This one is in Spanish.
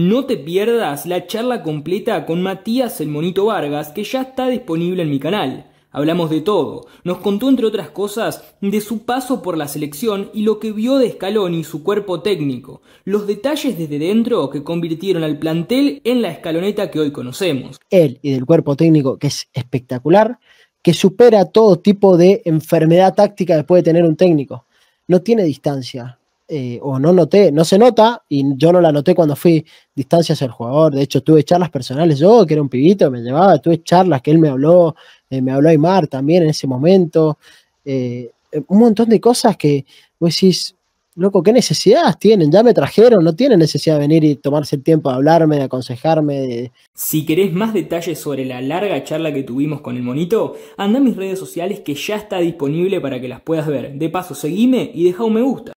No te pierdas la charla completa con Matías el Monito Vargas que ya está disponible en mi canal. Hablamos de todo. Nos contó, entre otras cosas, de su paso por la selección y lo que vio de Scaloni y su cuerpo técnico. Los detalles desde dentro que convirtieron al plantel en la escaloneta que hoy conocemos. Él y del cuerpo técnico, que es espectacular, que supera todo tipo de enfermedad táctica después puede tener un técnico. No tiene distancia. Eh, o no noté, no se nota, y yo no la noté cuando fui distancias al jugador. De hecho, tuve charlas personales yo, que era un pibito, me llevaba, tuve charlas que él me habló, eh, me habló Aymar también en ese momento. Eh, un montón de cosas que vos decís, loco, ¿qué necesidades tienen? Ya me trajeron, no tienen necesidad de venir y tomarse el tiempo de hablarme, de aconsejarme. Si querés más detalles sobre la larga charla que tuvimos con el monito, anda a mis redes sociales que ya está disponible para que las puedas ver. De paso, seguime y deja un me gusta.